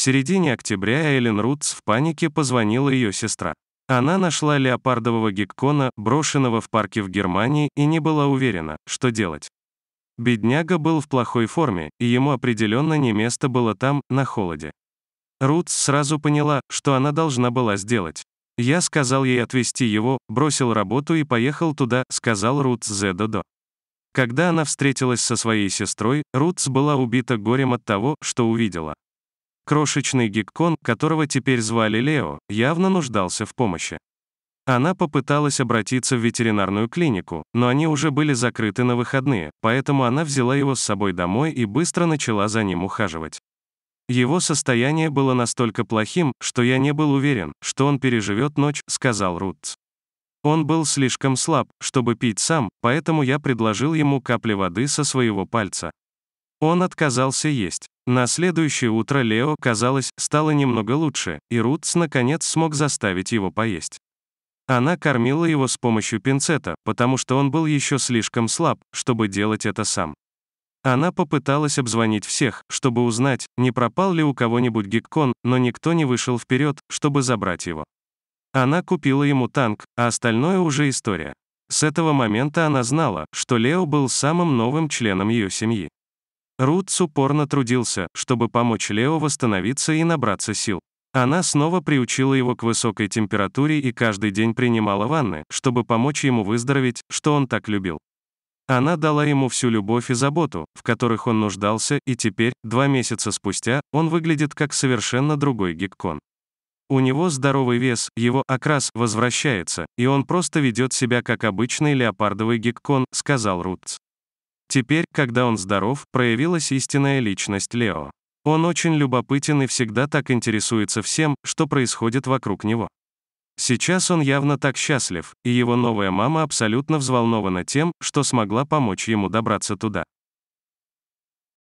середине октября Эллен Рутс в панике позвонила ее сестра. Она нашла леопардового геккона, брошенного в парке в Германии, и не была уверена, что делать. Бедняга был в плохой форме, и ему определенно не место было там, на холоде. Рутс сразу поняла, что она должна была сделать. Я сказал ей отвезти его, бросил работу и поехал туда, сказал Рутс Зедодо. Когда она встретилась со своей сестрой, Рутс была убита горем от того, что увидела. Крошечный гиккон, которого теперь звали Лео, явно нуждался в помощи. Она попыталась обратиться в ветеринарную клинику, но они уже были закрыты на выходные, поэтому она взяла его с собой домой и быстро начала за ним ухаживать. Его состояние было настолько плохим, что я не был уверен, что он переживет ночь, сказал Рутс. Он был слишком слаб, чтобы пить сам, поэтому я предложил ему капли воды со своего пальца. Он отказался есть. На следующее утро Лео, казалось, стало немного лучше, и Рутс наконец смог заставить его поесть. Она кормила его с помощью пинцета, потому что он был еще слишком слаб, чтобы делать это сам. Она попыталась обзвонить всех, чтобы узнать, не пропал ли у кого-нибудь гиккон, но никто не вышел вперед, чтобы забрать его. Она купила ему танк, а остальное уже история. С этого момента она знала, что Лео был самым новым членом ее семьи. Рутс упорно трудился, чтобы помочь Лео восстановиться и набраться сил. Она снова приучила его к высокой температуре и каждый день принимала ванны, чтобы помочь ему выздороветь, что он так любил. Она дала ему всю любовь и заботу, в которых он нуждался, и теперь, два месяца спустя, он выглядит как совершенно другой гиккон. У него здоровый вес, его окрас возвращается, и он просто ведет себя как обычный леопардовый гиккон, сказал Рутц. Теперь, когда он здоров, проявилась истинная личность Лео. Он очень любопытен и всегда так интересуется всем, что происходит вокруг него. Сейчас он явно так счастлив, и его новая мама абсолютно взволнована тем, что смогла помочь ему добраться туда.